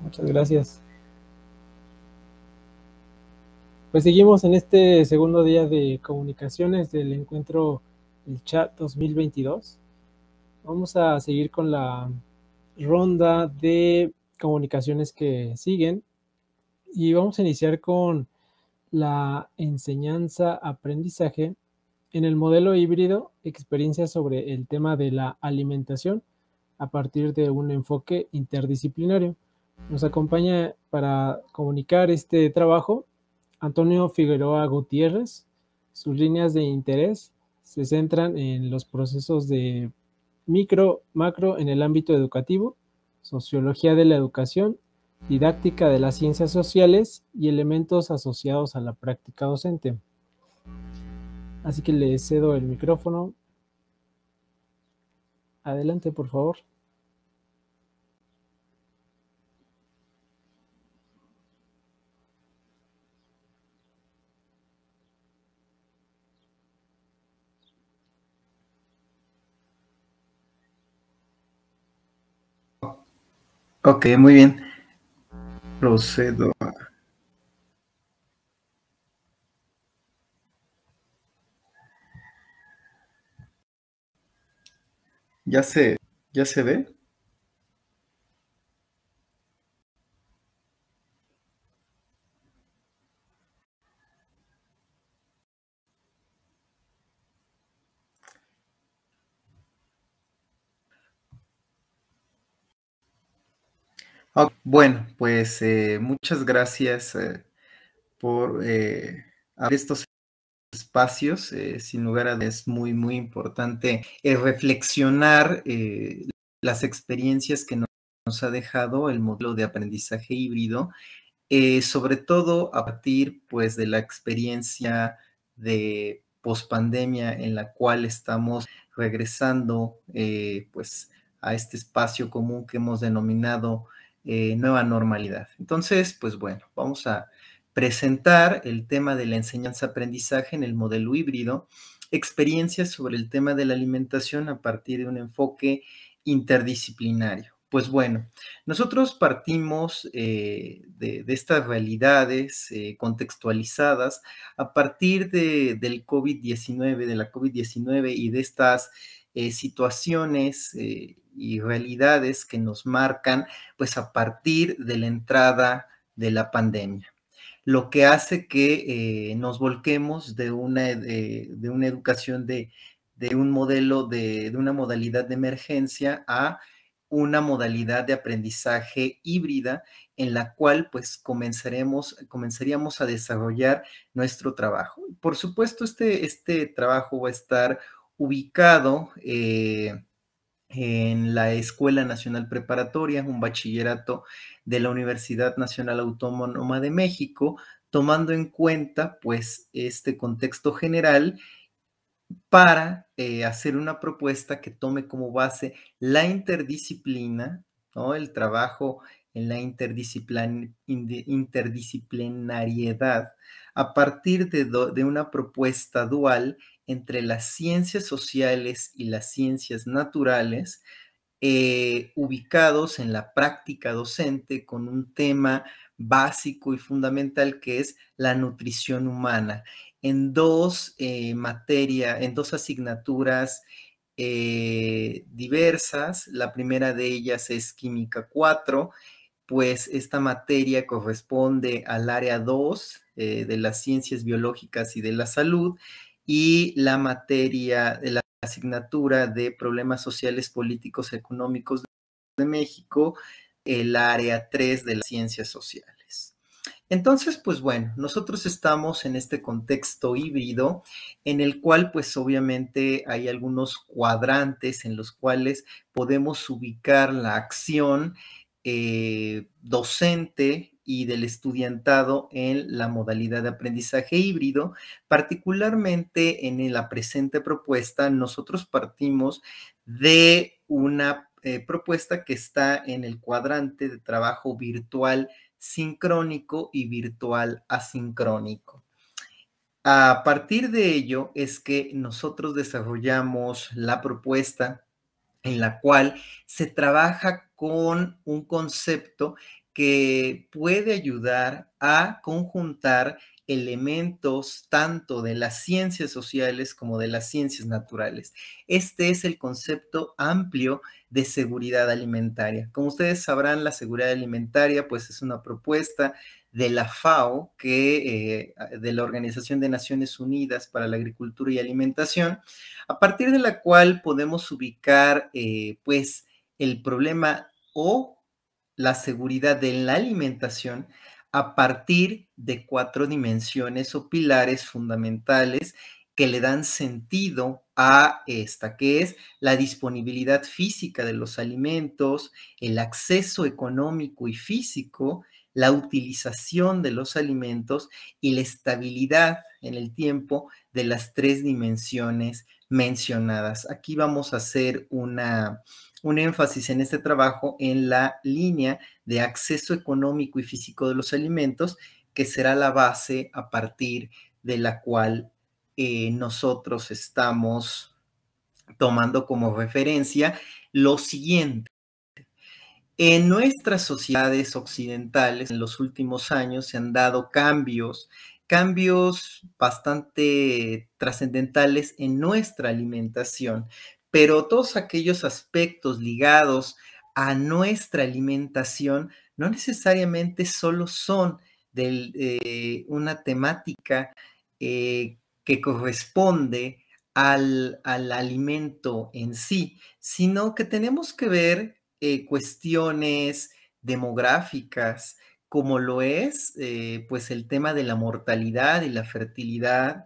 Muchas gracias. Pues seguimos en este segundo día de comunicaciones del encuentro El Chat 2022. Vamos a seguir con la ronda de comunicaciones que siguen y vamos a iniciar con la enseñanza-aprendizaje en el modelo híbrido, experiencia sobre el tema de la alimentación a partir de un enfoque interdisciplinario. Nos acompaña para comunicar este trabajo Antonio Figueroa Gutiérrez. Sus líneas de interés se centran en los procesos de micro, macro en el ámbito educativo, sociología de la educación, didáctica de las ciencias sociales y elementos asociados a la práctica docente. Así que le cedo el micrófono. Adelante, por favor. Ok, muy bien. Procedo a... ¿Ya se, ya se ve? Ah, bueno, pues eh, muchas gracias eh, por eh, estos espacios. sin lugar a es muy, muy importante reflexionar las experiencias que nos, ha dejado el modelo de aprendizaje híbrido, sobre todo a partir pues, de la experiencia de pospandemia en la cual estamos regresando pues, a este espacio común que hemos denominado eh, nueva normalidad. Entonces, pues bueno, vamos a presentar el tema de la enseñanza-aprendizaje en el modelo híbrido, experiencias sobre el tema de la alimentación a partir de un enfoque interdisciplinario. Pues bueno, nosotros partimos eh, de, estas realidades eh, contextualizadas a partir del COVID-19, de la COVID-19 y de estas situaciones y realidades que nos marcan pues a partir de la entrada de la pandemia lo que hace que eh, nos volquemos de una, de, una educación de, un modelo, de, una modalidad de emergencia a una modalidad de aprendizaje híbrida en la cual pues comenzaremos, comenzaríamos a desarrollar nuestro trabajo. Por supuesto, este, este trabajo va a estar ubicado eh, en la Escuela Nacional Preparatoria, un bachillerato de la Universidad Nacional Autónoma de México, tomando en cuenta pues este contexto general para eh, hacer una propuesta que tome como base la interdisciplina, ¿no? el trabajo en la interdisciplinariedad a partir de una propuesta dual entre las ciencias sociales y las ciencias naturales, eh, ubicados en la práctica docente con un tema básico y fundamental que es la nutrición humana, en dos eh, en dos asignaturas eh, diversas. La primera de ellas es Química 4, pues esta materia corresponde al área 2 de las ciencias biológicas y de la salud y la materia de la asignatura de problemas sociales, políticos, económicos de México, el área 3 de las ciencias sociales. Entonces, pues bueno, nosotros estamos en este contexto híbrido en el cual pues obviamente hay algunos cuadrantes en los cuales podemos ubicar la acción eh, docente y del estudiantado en la modalidad de aprendizaje híbrido. Particularmente en la presente propuesta, nosotros partimos de una eh, propuesta que está en el cuadrante de trabajo virtual sincrónico y virtual asincrónico. A partir de ello es que nosotros desarrollamos la propuesta en la cual se trabaja con un concepto que puede ayudar a conjuntar elementos tanto de las ciencias sociales como de las ciencias naturales. Este es el concepto amplio de seguridad alimentaria. Como ustedes sabrán, la seguridad alimentaria pues es una propuesta de la FAO, que, eh, de la Organización de Naciones Unidas para la Agricultura y Alimentación, a partir de la cual podemos ubicar eh, pues el problema o la seguridad de la alimentación a partir de cuatro dimensiones o pilares fundamentales que le dan sentido a esta, que es la disponibilidad física de los alimentos, el acceso económico y físico, la utilización de los alimentos y la estabilidad en el tiempo de las tres dimensiones mencionadas. Aquí vamos a hacer una, un énfasis en este trabajo en la línea de acceso económico y físico de los alimentos, que será la base a partir de la cual eh, nosotros estamos tomando como referencia lo siguiente. En nuestras sociedades occidentales, en los últimos años, se han dado cambios, cambios bastante trascendentales en nuestra alimentación, pero todos aquellos aspectos ligados a nuestra alimentación no necesariamente solo son de eh, una temática eh, que corresponde al, alimento en sí, sino que tenemos que ver eh, cuestiones demográficas, como lo es pues el tema de la mortalidad y la fertilidad,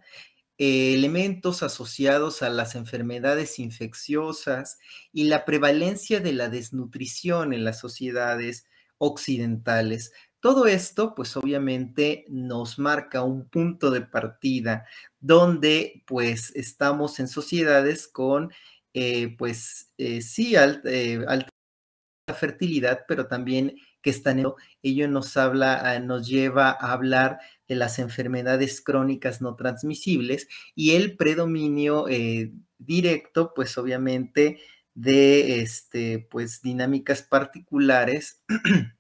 eh, elementos asociados a las enfermedades infecciosas y la prevalencia de la desnutrición en las sociedades occidentales. Todo esto, pues obviamente nos marca un punto de partida donde pues estamos en sociedades con eh, pues eh, sí alta fertilidad, pero también que están en ello nos habla, ah, nos lleva a hablar de las enfermedades crónicas no transmisibles y el predominio eh, directo, pues obviamente, de este, pues, dinámicas particulares.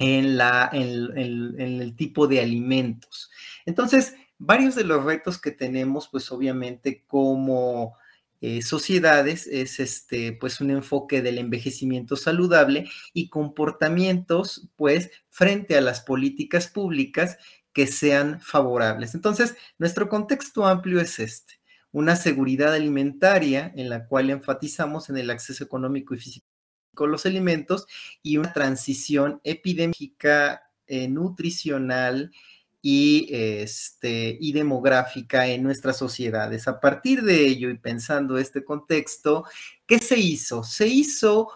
en, la, en el tipo de alimentos. Entonces, varios de los retos que tenemos, pues obviamente como eh, sociedades es este, pues un enfoque del envejecimiento saludable y comportamientos, pues, frente a las políticas públicas que sean favorables. Entonces, nuestro contexto amplio es este una seguridad alimentaria en la cual enfatizamos en el acceso económico y físico a los alimentos y una transición epidémica, eh, nutricional, y, este, demográfica en nuestras sociedades. A partir de ello y pensando este contexto, ¿qué se hizo? Se hizo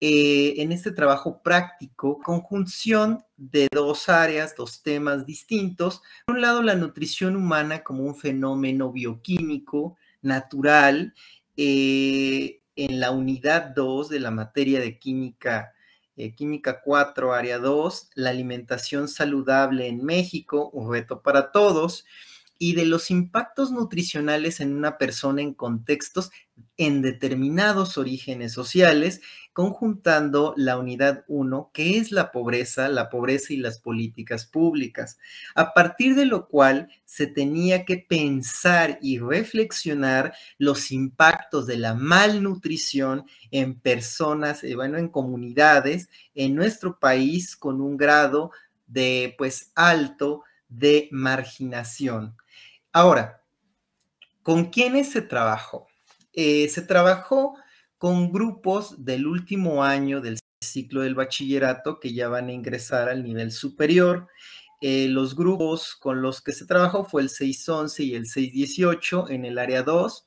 eh, en este trabajo práctico conjunción de dos áreas, dos temas distintos. Por un lado, la nutrición humana como un fenómeno bioquímico natural eh, en la unidad 2 de la materia de química eh, Química 4, Área 2, la alimentación saludable en México, un reto para todos y de los impactos nutricionales en una persona en contextos en determinados orígenes sociales, conjuntando la unidad 1, que es la pobreza, la pobreza y las políticas públicas, a partir de lo cual se tenía que pensar y reflexionar los impactos de la malnutrición en personas, eh, bueno, en comunidades, en nuestro país con un grado de, pues, alto de marginación. Ahora, ¿con quiénes se trabajó? Eh, se trabajó con grupos del último año del ciclo del bachillerato que ya van a ingresar al nivel superior. Eh, los grupos con los que se trabajó fue el 611 y el 618 en el área 2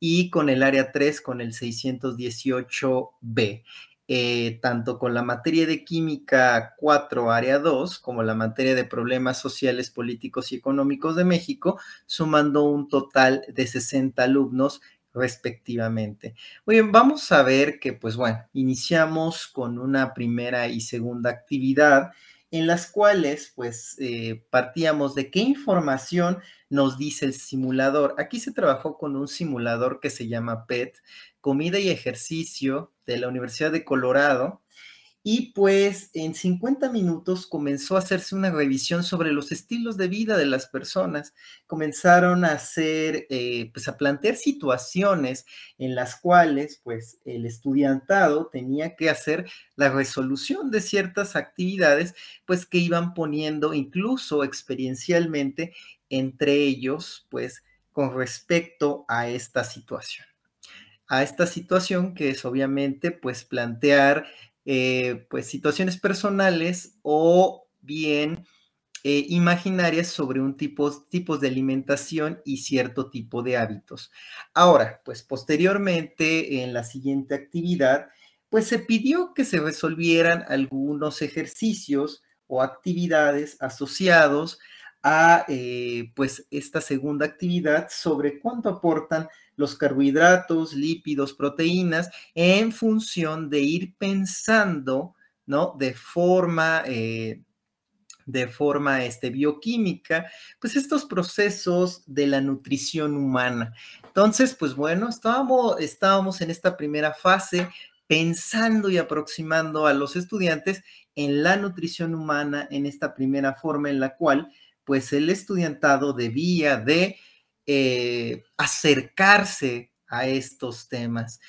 y con el área 3 con el 618B. Eh, tanto con la materia de química 4, área 2, como la materia de problemas sociales, políticos y económicos de México, sumando un total de 60 alumnos respectivamente. Muy bien, vamos a ver que, pues bueno, iniciamos con una primera y segunda actividad en las cuales pues eh, partíamos de qué información nos dice el simulador. Aquí se trabajó con un simulador que se llama PET, Comida y Ejercicio de la Universidad de Colorado, y pues en 50 minutos comenzó a hacerse una revisión sobre los estilos de vida de las personas. Comenzaron a hacer, eh, pues a plantear situaciones en las cuales pues el estudiantado tenía que hacer la resolución de ciertas actividades pues que iban poniendo incluso experiencialmente entre ellos pues con respecto a esta situación a esta situación que es obviamente pues plantear eh, pues, situaciones personales o bien eh, imaginarias sobre un tipo tipos de alimentación y cierto tipo de hábitos. Ahora, pues posteriormente, en la siguiente actividad, pues se pidió que se resolvieran algunos ejercicios o actividades asociados a eh, pues esta segunda actividad sobre cuánto aportan los carbohidratos, lípidos, proteínas, en función de ir pensando, ¿no? De forma... Eh, de forma este, bioquímica, pues estos procesos de la nutrición humana. Entonces, pues bueno, estábamos, estábamos en esta primera fase pensando y aproximando a los estudiantes en la nutrición humana, en esta primera forma en la cual, pues el estudiantado debía de eh, acercarse a estos temas.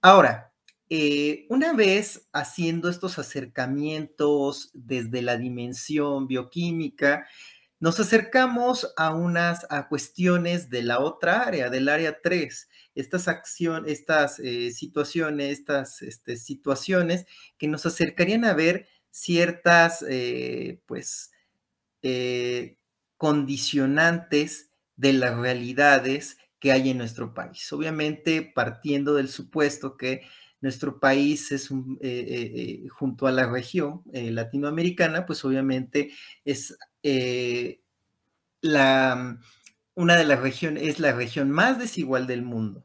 Ahora, eh, una vez haciendo estos acercamientos desde la dimensión bioquímica, nos acercamos a unas a cuestiones de la otra área, del área 3, estas estas eh, situaciones, estas este, situaciones que nos acercarían a ver ciertas, pues, condicionantes de las realidades que hay en nuestro país. Obviamente partiendo del supuesto que nuestro país es eh, eh, eh, junto a la región latinoamericana, pues obviamente es la, una de las regiones, es la región más desigual del mundo.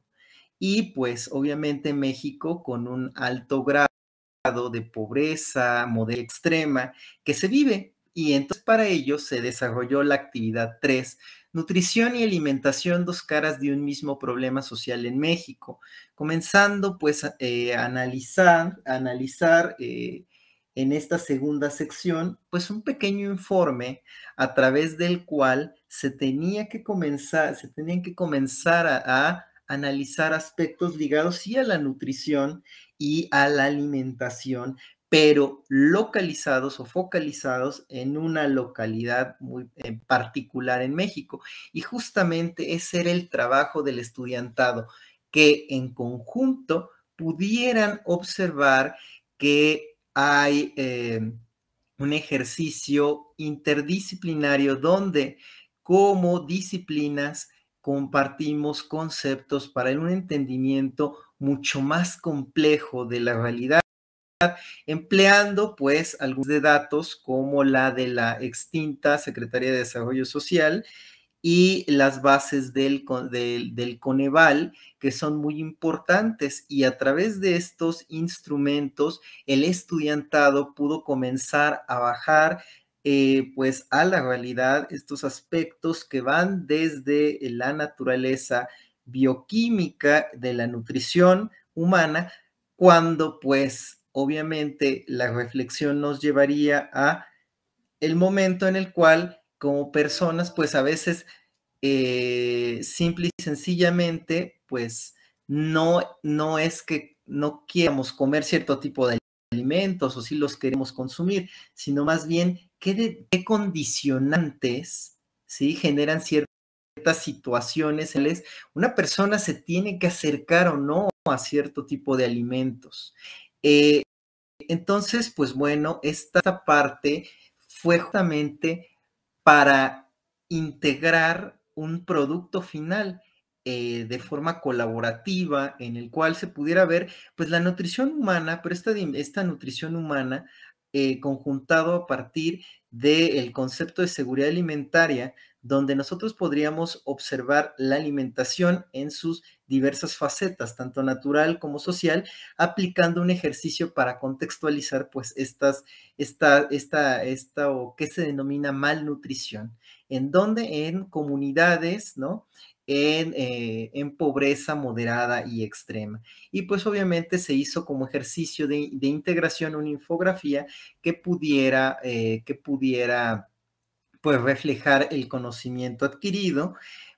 Y pues obviamente México con un alto grado de pobreza, modelo extrema que se vive. Y entonces para ello se desarrolló la actividad 3 Nutrición y alimentación, dos caras de un mismo problema social en México. Comenzando pues a eh, analizar, analizar eh, en esta segunda sección, pues un pequeño informe a través del cual se tenía que comenzar, se tenían que comenzar a, analizar aspectos ligados y a la nutrición y a la alimentación, pero localizados o focalizados en una localidad muy particular en México. Y justamente ese era el trabajo del estudiantado, que en conjunto pudieran observar que hay eh, un ejercicio interdisciplinario donde como disciplinas compartimos conceptos para un entendimiento mucho más complejo de la realidad empleando pues algunos de datos como la de la extinta Secretaría de Desarrollo Social y las bases del, del, Coneval, que son muy importantes. Y a través de estos instrumentos, el estudiantado pudo comenzar a bajar eh, pues a la realidad estos aspectos que van desde la naturaleza bioquímica de la nutrición humana, cuando pues obviamente la reflexión nos llevaría a el momento en el cual como personas, pues a veces eh, simple y sencillamente, pues no, no es que no queramos comer cierto tipo de alimentos o si los queremos consumir, sino más bien qué, de, condicionantes ¿sí? generan ciertas situaciones. en Una persona se tiene que acercar o no a cierto tipo de alimentos. Eh, entonces, pues bueno, esta parte fue justamente para integrar un producto final eh, de forma colaborativa en el cual se pudiera ver pues la nutrición humana, pero esta, nutrición humana eh, conjuntado a partir del concepto de seguridad alimentaria donde nosotros podríamos observar la alimentación en sus diversas facetas, tanto natural como social, aplicando un ejercicio para contextualizar pues estas, esta, esta, esta o que se denomina malnutrición, en donde en comunidades, ¿no? Eh, en, pobreza moderada y extrema. Y pues obviamente se hizo como ejercicio de, integración una infografía que pudiera, eh, que pudiera pues reflejar el conocimiento adquirido,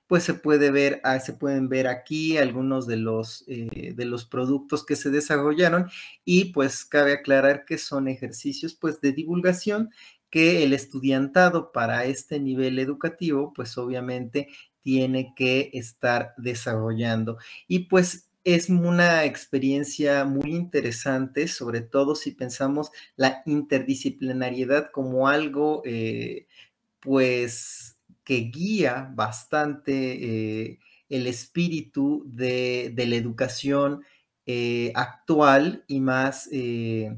pues se puede ver, ah, se pueden ver aquí algunos de los, eh, de los productos que se desarrollaron y pues cabe aclarar que son ejercicios pues de divulgación que el estudiantado para este nivel educativo pues obviamente tiene que estar desarrollando y pues es una experiencia muy interesante, sobre todo si pensamos la interdisciplinariedad como algo eh, pues que guía bastante eh, el espíritu de, la educación eh, actual y más eh,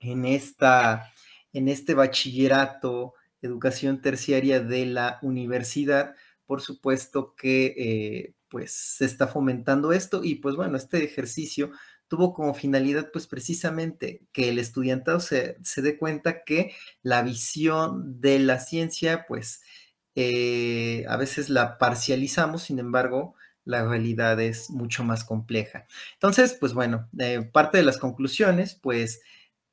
en, esta, en este bachillerato, educación terciaria de la universidad, por supuesto que pues se está fomentando esto y pues bueno, este ejercicio tuvo como finalidad, pues precisamente que el estudiantado se, dé cuenta que la visión de la ciencia, pues eh, a veces la parcializamos, sin embargo, la realidad es mucho más compleja. Entonces, pues bueno, eh, parte de las conclusiones, pues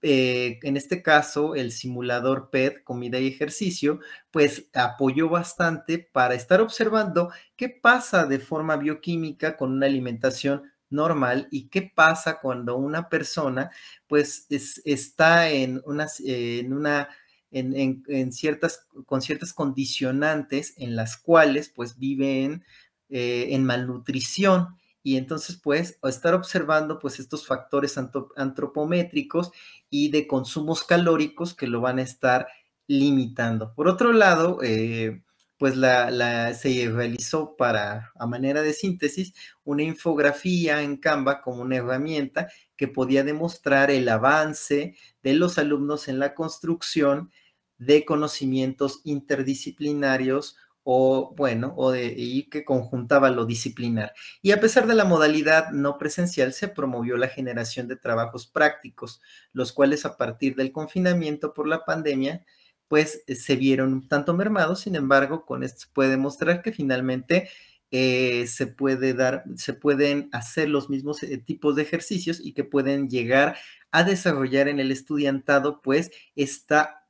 eh, en este caso, el simulador PET, comida y ejercicio, pues apoyó bastante para estar observando qué pasa de forma bioquímica con una alimentación normal y qué pasa cuando una persona pues está en unas, en una en, en, ciertas con ciertas condicionantes en las cuales pues viven eh, en malnutrición y entonces pues estar observando pues estos factores antropométricos y de consumos calóricos que lo van a estar limitando por otro lado eh, pues la, se realizó para, a manera de síntesis, una infografía en Canva como una herramienta que podía demostrar el avance de los alumnos en la construcción de conocimientos interdisciplinarios o bueno, o de, y que conjuntaba lo disciplinar. Y a pesar de la modalidad no presencial, se promovió la generación de trabajos prácticos, los cuales a partir del confinamiento por la pandemia pues eh, se vieron un tanto mermados, sin embargo, con esto se puede mostrar que finalmente eh, se puede dar, se pueden hacer los mismos eh, tipos de ejercicios y que pueden llegar a desarrollar en el estudiantado, pues, esta,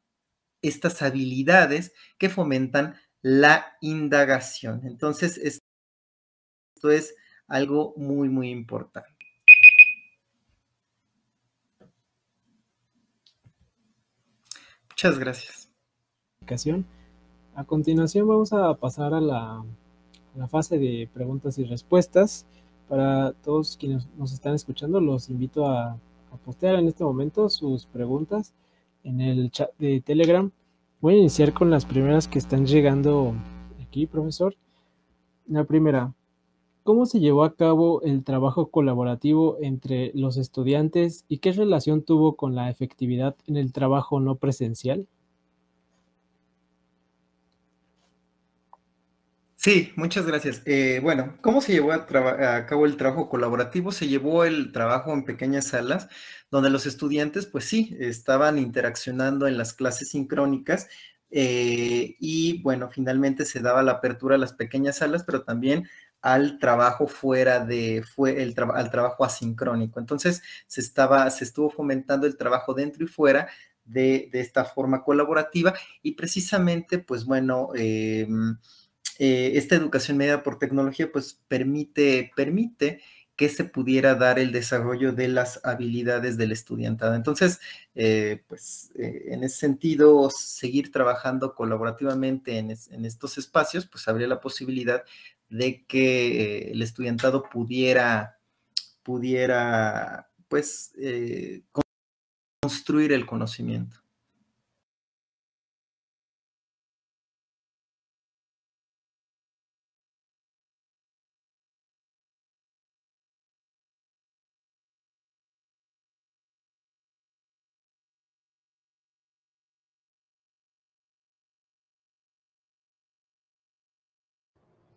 estas habilidades que fomentan la indagación. Entonces, esto es algo muy, muy importante. Muchas gracias. A continuación vamos a pasar a la, fase de preguntas y respuestas. Para todos quienes nos están escuchando, los invito a, a postear en este momento sus preguntas en el chat de Telegram. Voy a iniciar con las primeras que están llegando aquí, profesor. La primera, ¿cómo se llevó a cabo el trabajo colaborativo entre los estudiantes y qué relación tuvo con la efectividad en el trabajo no presencial? Sí, muchas gracias. Eh, bueno, ¿cómo se llevó a, cabo el trabajo colaborativo? Se llevó el trabajo en pequeñas salas donde los estudiantes, pues sí, estaban interaccionando en las clases sincrónicas eh, y bueno, finalmente se daba la apertura a las pequeñas salas, pero también al trabajo fuera de, fue el al trabajo asincrónico. Entonces, se, estaba, se estuvo fomentando el trabajo dentro y fuera de, esta forma colaborativa y precisamente, pues bueno, em, eh, esta educación mediada por tecnología pues permite, permite que se pudiera dar el desarrollo de las habilidades del estudiantado. Entonces, eh, pues eh, en ese sentido, seguir trabajando colaborativamente en, estos espacios, pues habría la posibilidad de que el estudiantado pudiera, pudiera pues, construir el conocimiento.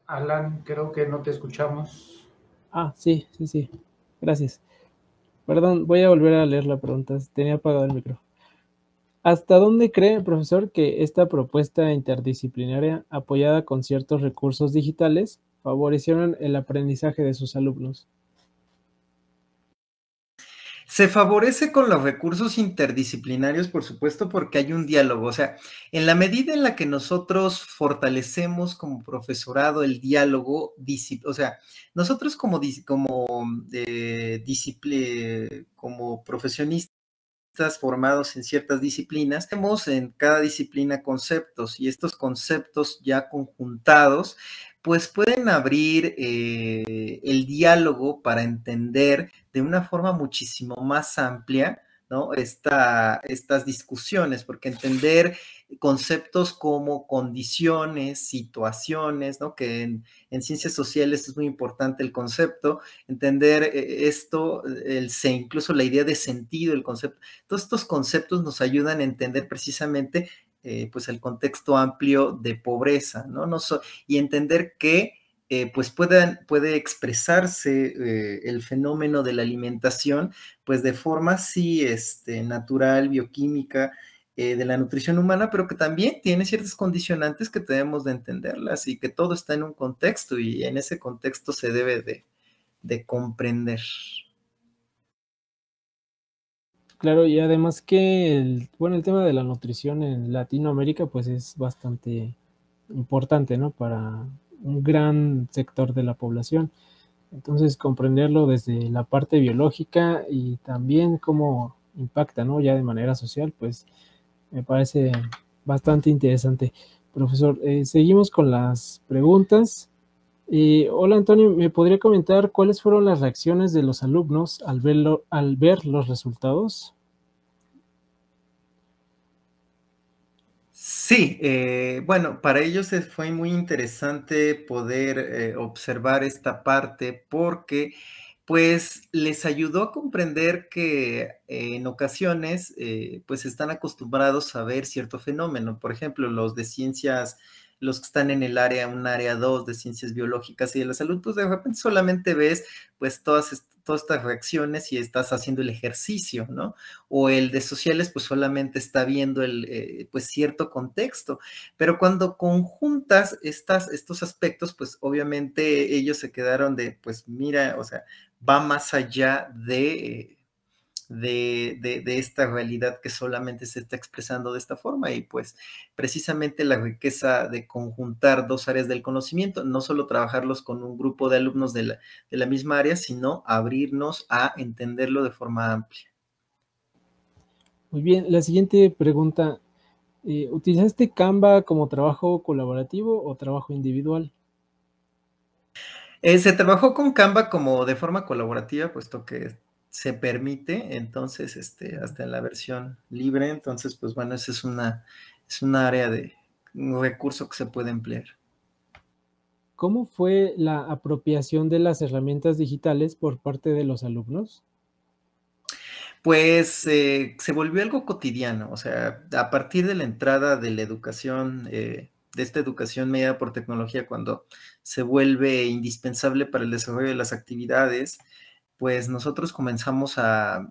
Alan, creo que no te escuchamos. Ah, sí, sí, sí. Gracias. Perdón, voy a volver a leer la pregunta. Tenía apagado el micro. ¿Hasta dónde cree, profesor, que esta propuesta interdisciplinaria, apoyada con ciertos recursos digitales, favorecieron el aprendizaje de sus alumnos? Se favorece con los recursos interdisciplinarios, por supuesto, porque hay un diálogo. O sea, en la medida en la que nosotros fortalecemos como profesorado el diálogo, o sea, nosotros como, como, eh, como profesionistas, formados en ciertas disciplinas, tenemos en cada disciplina conceptos y estos conceptos ya conjuntados pues pueden abrir eh, el diálogo para entender de una forma muchísimo más amplia, ¿no? estas discusiones, porque entender conceptos como condiciones, situaciones, ¿no? que en, ciencias sociales es muy importante el concepto, entender eh, esto, el, incluso la idea de sentido, el concepto, todos estos conceptos nos ayudan a entender precisamente eh, pues el contexto amplio de pobreza, ¿no? no y entender que eh, pues puede expresarse eh, el fenómeno de la alimentación, pues de forma sí este, natural, bioquímica, eh, de la nutrición humana, pero que también tiene ciertos condicionantes que tenemos de entenderlas y que todo está en un contexto y en ese contexto se debe de, de comprender. Claro, y además que el, bueno, el tema de la nutrición en Latinoamérica pues es bastante importante, ¿no? Para, un gran sector de la población. Entonces, comprenderlo desde la parte biológica y también cómo impacta, ¿no? Ya de manera social, pues me parece bastante interesante. Profesor, eh, seguimos con las preguntas. Eh, hola Antonio, ¿me podría comentar cuáles fueron las reacciones de los alumnos al, verlo, al ver los resultados? Sí, eh, bueno, para ellos fue muy interesante poder eh, observar esta parte porque pues les ayudó a comprender que eh, en ocasiones pues están acostumbrados a ver cierto fenómeno. Por ejemplo, los de ciencias, los que están en el área, un área 2 de ciencias biológicas y de la salud, pues de repente solamente ves pues todas estas todas estas reacciones y estás haciendo el ejercicio, ¿no? O el de sociales, pues solamente está viendo el, eh, pues cierto contexto. Pero cuando conjuntas estas, estos aspectos, pues obviamente ellos se quedaron de, pues mira, o sea, va más allá de... Eh, de, esta realidad que solamente se está expresando de esta forma. Y pues precisamente la riqueza de conjuntar dos áreas del conocimiento, no solo trabajarlos con un grupo de alumnos de la, misma área, sino abrirnos a entenderlo de forma amplia. Muy bien, la siguiente pregunta. Eh, ¿Utilizaste Canva como trabajo colaborativo o trabajo individual? Eh, se trabajó con Canva como de forma colaborativa, puesto que se permite, entonces, este, hasta en la versión libre, entonces, pues bueno, ese es una, es área de recurso que se puede emplear. ¿Cómo fue la apropiación de las herramientas digitales por parte de los alumnos? Pues eh, se volvió algo cotidiano, o sea, a partir de la entrada de la educación eh, de esta educación mediada por tecnología cuando se vuelve indispensable para el desarrollo de las actividades, pues nosotros comenzamos a,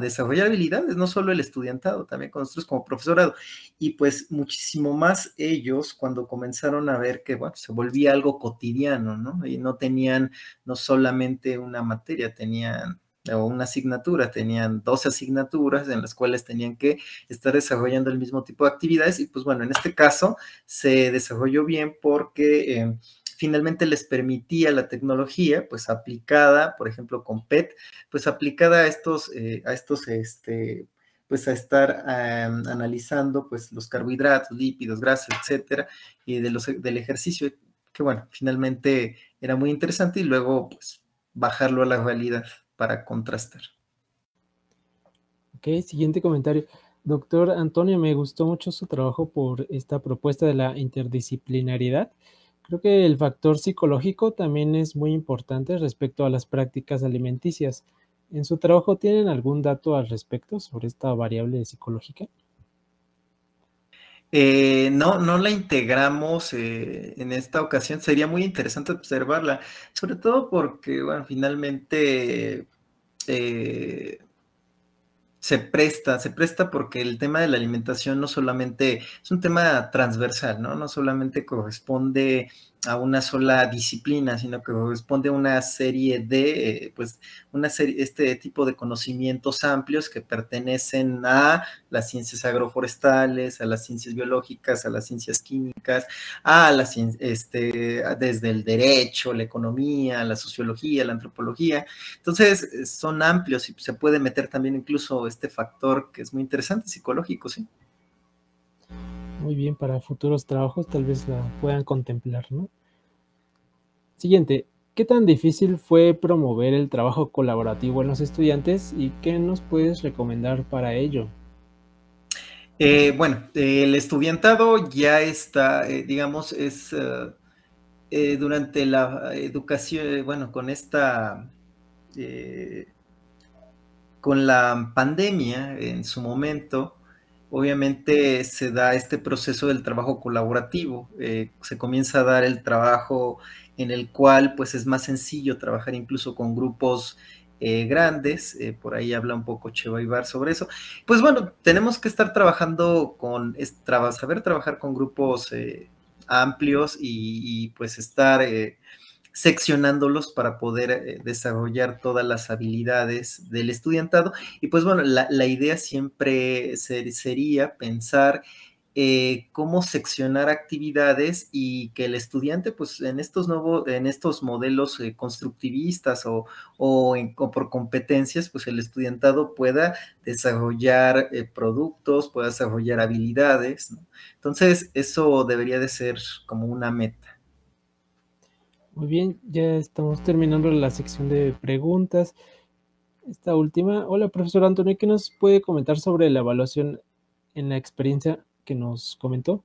desarrollar habilidades, no solo el estudiantado, también con nosotros como profesorado. Y pues muchísimo más ellos cuando comenzaron a ver que, bueno, se volvía algo cotidiano, ¿no? Y no tenían no solamente una materia, tenían una asignatura, tenían dos asignaturas en las cuales tenían que estar desarrollando el mismo tipo de actividades y pues bueno, en este caso se desarrolló bien porque eh, finalmente les permitía la tecnología, pues aplicada, por ejemplo, con PET, pues aplicada a estos, eh, a estos, este, pues a estar analizando pues los carbohidratos, lípidos, grasas, etcétera, y de los, e, del ejercicio, que bueno, finalmente era muy interesante y luego pues bajarlo a la realidad para contrastar. Ok, siguiente comentario. Doctor Antonio, me gustó mucho su trabajo por esta propuesta de la interdisciplinariedad. Creo que el factor psicológico también es muy importante respecto a las prácticas alimenticias. ¿En su trabajo tienen algún dato al respecto sobre esta variable psicológica? Eh, no, no la integramos eh, en esta ocasión. Sería muy interesante observarla, sobre todo porque, bueno, finalmente eh, se presta, se presta porque el tema de la alimentación no solamente es un tema transversal, ¿no? No solamente corresponde a una sola disciplina, sino que corresponde a una serie de, eh, pues, una serie, este tipo de conocimientos amplios que pertenecen a las ciencias agroforestales, a las ciencias biológicas, a las ciencias químicas, a las, este, desde el derecho, la economía, la sociología, la antropología. Entonces, eh, son amplios y se puede meter también incluso este factor que es muy interesante, psicológico, ¿sí? muy bien para futuros trabajos, tal vez la puedan contemplar, ¿no? Siguiente, ¿qué tan difícil fue promover el trabajo colaborativo en los estudiantes y qué nos puedes recomendar para ello? Eh, bueno, el estudiantado ya está, eh, digamos, es eh, durante la educación, bueno, con esta con la pandemia en su momento, obviamente se da este proceso del trabajo colaborativo, eh, se comienza a dar el trabajo en el cual pues es más sencillo trabajar incluso con grupos eh, grandes, eh, por ahí habla un poco Cheva Ibar sobre eso. Pues bueno, tenemos que estar trabajando con, saber trabajar con grupos amplios y, y, pues estar seccionándolos para poder eh, desarrollar todas las habilidades del estudiantado. Y pues bueno, la, idea siempre sería pensar eh, cómo seccionar actividades y que el estudiante, pues en estos nuevos, en estos modelos eh, constructivistas o, por competencias, pues el estudiantado pueda desarrollar productos, pueda desarrollar habilidades. Entonces, eso debería de ser como una meta. Muy bien, ya estamos terminando la sección de preguntas. Esta última. Hola, profesor Antonio, ¿qué nos puede comentar sobre la evaluación en la experiencia que nos comentó?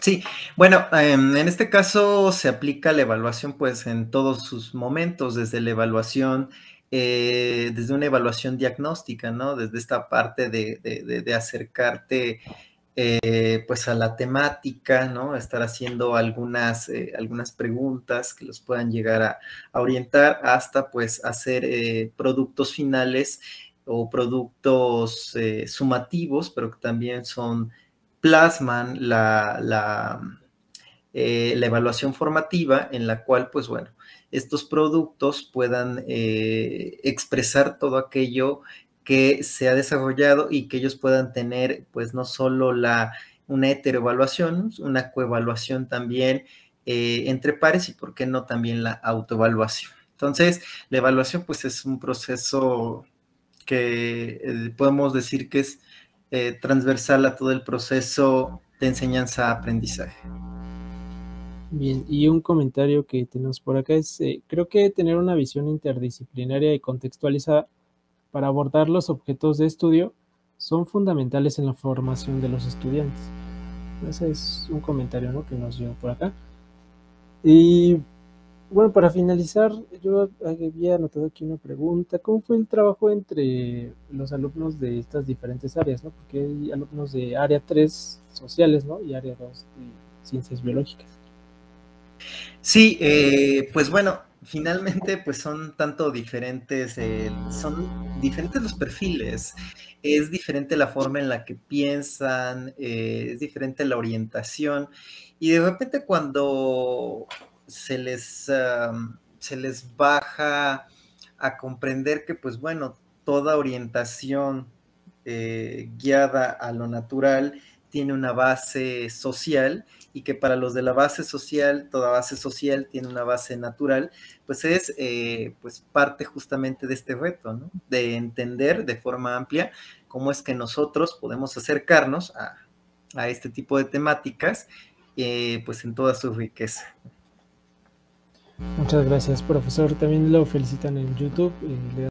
Sí, bueno, em, en este caso se aplica la evaluación pues en todos sus momentos, desde la evaluación, eh, desde una evaluación diagnóstica, ¿no? Desde esta parte de, de, de, de acercarte eh, pues a la temática, ¿no? Estar haciendo algunas, eh, algunas preguntas que los puedan llegar a, orientar hasta pues hacer eh, productos finales o productos sumativos, pero que también son, plasman la, la, la, evaluación formativa en la cual pues bueno, estos productos puedan expresar todo aquello que se ha desarrollado y que ellos puedan tener, pues, no solo la, una heteroevaluación, una coevaluación también eh, entre pares y, ¿por qué no, también la autoevaluación? Entonces, la evaluación, pues, es un proceso que eh, podemos decir que es eh, transversal a todo el proceso de enseñanza-aprendizaje. Bien, y un comentario que tenemos por acá es, creo que tener una visión interdisciplinaria y contextualizada para abordar los objetos de estudio son fundamentales en la formación de los estudiantes. Ese es un comentario ¿no? que nos dio por acá. Y bueno, para finalizar, yo había anotado aquí una pregunta. ¿Cómo fue el trabajo entre los alumnos de estas diferentes áreas? Porque hay alumnos de área 3 sociales y área 2 de ciencias biológicas. Sí, eh, pues bueno, finalmente pues son tanto diferentes, son diferentes los perfiles, es diferente la forma en la que piensan, eh, es diferente la orientación y de repente cuando se les, se les baja a comprender que pues bueno, toda orientación eh, guiada a lo natural tiene una base social y que para los de la base social, toda base social tiene una base natural, pues es eh, pues parte justamente de este reto, ¿no? de entender de forma amplia cómo es que nosotros podemos acercarnos a, este tipo de temáticas, eh, pues en toda su riqueza. Muchas gracias, profesor. También lo felicitan en YouTube. Eh,